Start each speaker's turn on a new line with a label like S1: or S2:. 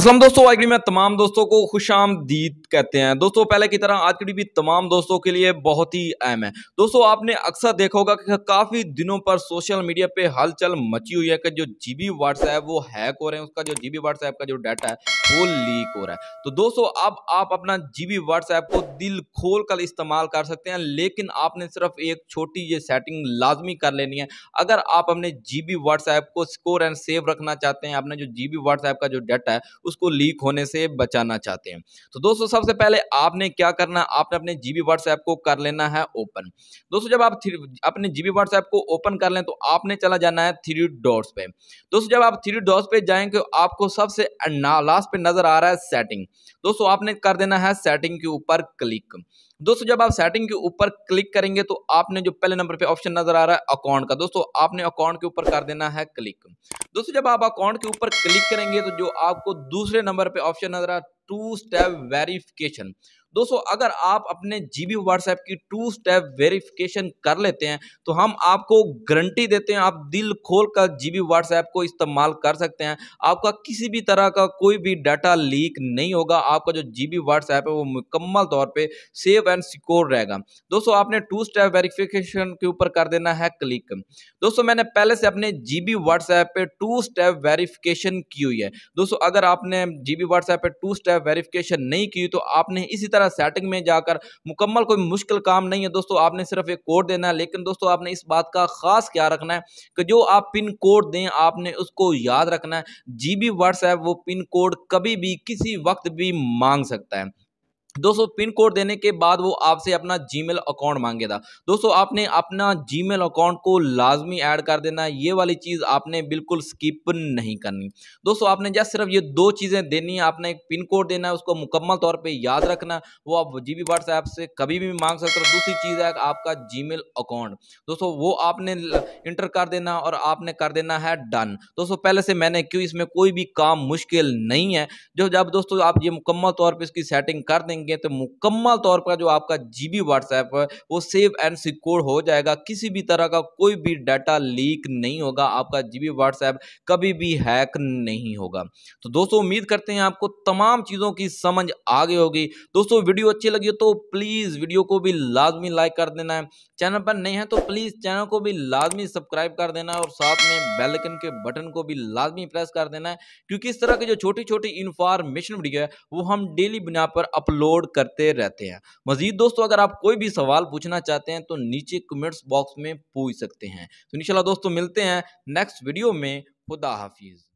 S1: असलम दोस्तों आखिरी में तमाम दोस्तों को खुश आमदीद कहते हैं दोस्तों पहले की तरह आज की भी तमाम दोस्तों के लिए बहुत ही अहम है दोस्तों आपने अक्सर देखा होगा कि काफ़ी दिनों पर सोशल मीडिया पे हलचल मची हुई है कि जो जी बी व्हाट्सएप वो हैक हो रहे हैं उसका जो जी बी व्हाट्सएप का जो डाटा है वो लीक हो रहा है तो दोस्तों अब आप अपना जी बी व्हाट्सएप को दिल खोल कर इस्तेमाल कर सकते हैं लेकिन आपने सिर्फ एक छोटी ये सेटिंग लाजमी कर लेनी है अगर आप अपने जी बी व्हाट्सएप को स्कोर एंड सेव रखना चाहते हैं अपने जो जी बी व्हाट्सएप का जो डाटा है उसको लीक होने से बचाना चाहते हैं तो दोस्तों सबसे पहले आपने क्या करना आपने अपने जीबी व्हाट्सएप को कर लेना है ओपन दोस्तों जब आप अपने जीबी व्हाट्सएप को ओपन कर लें तो आपने चला जाना है थ्री डॉट्स पे दोस्तों जब आप थ्री डॉट्स पे जाएंगे आपको सबसे लास्ट पे नजर आ रहा है सेटिंग दोस्तों आपने कर देना है सेटिंग के ऊपर क्लिक दोस्तों जब आप सेटिंग के ऊपर क्लिक करेंगे तो आपने जो पहले नंबर पे ऑप्शन नजर आ रहा है अकाउंट का दोस्तों आपने अकाउंट के ऊपर कर देना है क्लिक दोस्तों जब आप अकाउंट के ऊपर क्लिक करेंगे तो जो आपको दूसरे नंबर पे ऑप्शन नजर आ रहा है टू स्टेप वेरिफिकेशन दोस्तों अगर आप अपने जीबी व्हाट्सएप की टू स्टेप वेरिफिकेशन कर लेते हैं तो हम आपको गारंटी देते हैं आप दिल खोल कर जीबी व्हाट्सएप को इस्तेमाल कर सकते हैं आपका किसी भी तरह का कोई भी डाटा लीक नहीं होगा आपका जो जीबी व्हाट्सएप है वो मुकम्मल तौर पर सेफ एंड सिक्योर रहेगा दोस्तों आपने टू स्टेप वेरिफिकेशन के ऊपर कर देना है क्लिक दोस्तों मैंने पहले से अपने जीबी व्हाट्सएप पे टू स्टेप वेरिफिकेशन की हुई है दोस्तों अगर आपने जीबी व्हाट्सएप पे टू स्टेप वेरिफिकेशन नहीं की तो आपने इसी तरह तरह सेटिंग में जाकर मुकम्मल कोई मुश्किल काम नहीं है दोस्तों आपने सिर्फ एक कोड देना है लेकिन दोस्तों आपने इस बात का खास ख्याल रखना है कि जो आप पिन कोड दें आपने उसको याद रखना है जी बी व्हाट्सएप वो पिन कोड कभी भी किसी वक्त भी मांग सकता है दोस्तों पिन कोड देने के बाद वो आपसे अपना जीमेल अकाउंट मांगेगा दोस्तों आपने अपना जीमेल अकाउंट को लाजमी ऐड कर देना ये वाली चीज़ आपने बिल्कुल स्किप नहीं करनी दोस्तों आपने जब सिर्फ ये दो चीज़ें देनी है आपने एक पिन कोड देना है उसको मुकम्मल तौर पे याद रखना वो आप जी बी व्हाट्सएप से कभी भी मांग सकते हो दूसरी चीज़ है आपका जी अकाउंट दोस्तों वो आपने इंटर कर देना और आपने कर देना है डन दोस्तों पहले से मैंने क्यों इसमें कोई भी काम मुश्किल नहीं है जो जब दोस्तों आप ये मुकम्मल तौर पर इसकी सेटिंग कर देंगे करेंगे तो मुकम्मल तौर पर जो आपका जी बी व्हाट्सएप वो सेव एंड सिक्योर हो जाएगा किसी भी तरह का कोई भी डाटा लीक नहीं होगा आपका जी बी व्हाट्सएप कभी भी हैक नहीं होगा तो दोस्तों उम्मीद करते हैं आपको तमाम चीज़ों की समझ आ गई होगी दोस्तों वीडियो अच्छी लगी तो प्लीज़ वीडियो को भी लाजमी लाइक कर देना है चैनल पर नहीं है तो प्लीज़ चैनल को भी लाजमी सब्सक्राइब कर देना है और साथ में बेलकन के बटन को भी लाजमी प्रेस कर देना है क्योंकि इस तरह की जो छोटी छोटी इन्फॉर्मेशन वीडियो है वो हम डेली बिना पर अपलोड अपलोड करते रहते हैं मजीद दोस्तों अगर आप कोई भी सवाल पूछना चाहते हैं तो नीचे कमेंट्स बॉक्स में पूछ सकते हैं तो इनशाला दोस्तों मिलते हैं नेक्स्ट वीडियो में खुदा हाफिज़